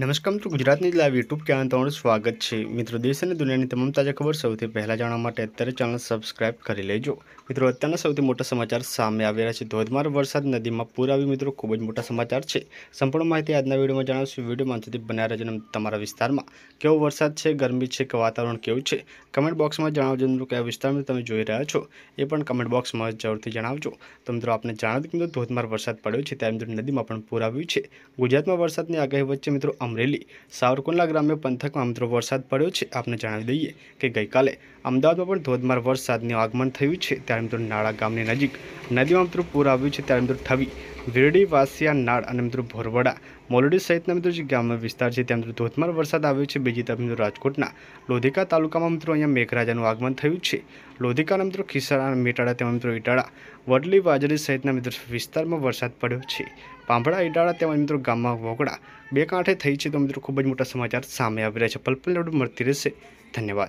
નમસ્કાર તો ગુજરાતની દલા યુટ્યુબ ચેનલ પર સ્વાગત છે મિત્રો દેશ અને દુનિયાની તમને તાજા ખબર સૌથી પહેલા જાણવા માટે તર ચેનલ સબ્સ્ક્રાઇબ કરી લેજો મિત્રો અત્યારેનો સૌથી મોટો સમાચાર સામ્યા אביરા છે ધોધમાર વરસાદ નદીમાં પૂર આવ્યું મિત્રો ખૂબ જ મોટો સમાચાર છે સંપૂર્ણ માહિતી આજના વિડિયોમાં જણાવીશું વિડિયો માં સુધી બના રહે જન તમારો વિસ્તારમાં કેવો વરસાદ છે ગરમી છે કે વાતાવરણ કેવું છે કમેન્ટ બોક્સ માં જણાવજો કે વિસ્તારમાં તમે જોઈ રહ્યા છો એ પણ કમેન્ટ બોક્સ માં જરૂરથી જણાવજો તો મિત્રો આપણે જાણ્યું કે ધોધમાર વરસાદ પડ્યો છે તે આ મિત્રો નદીમાં પણ પૂર આવ્યું છે ગુજરાતમાં વરસાદની આગે હોય છે મિત્રો અમરેલી સાવરકુંલા ગ્રામ મે પંતક માં મિત્રો વરસાદ પડ્યો છે આપણે જણાવી દઈએ કે ગઈકાલે અમદાવાદ માં પણ ધોધમાર વરસાદ નું આગમન થયું છે ત્યાં મિત્રો નાડા ગામ ની નજીક નદી માં પણ પૂરા આવ્યું છે ત્યાં મિત્રો થવી વીરડી વાસિયા નાળ અને મિત્રો ભોરવાડા મોલડી સહિત ના મિત્રો જે ગામ માં વિસ્તાર છે ત્યાં મિત્રો ધોધમાર વરસાદ આવ્યો છે બીજી તબ મિત્રો રાજકોટ ના લોધિકા તાલુકા માં મિત્રો અહીંયા મેઘરાજા નું આગમન થયું છે લોધિકા ના મિત્રો ખિસરા અને મેટાડા ત્યાં મિત્રો ઇટાડા વડલી વાજરી સહિત ના મિત્રો વિસ્તાર માં વરસાદ પડ્યો છે પાંભળા ઇડાડા ત્યાં મિત્રો ગામ માં વોકડા બે કાઠે રહી છે તો મિત્રો ખૂબ જ મોટા સમાચાર સામે આવી રહ્યા છે પલપલ મળતી રહેશે ધન્યવાદ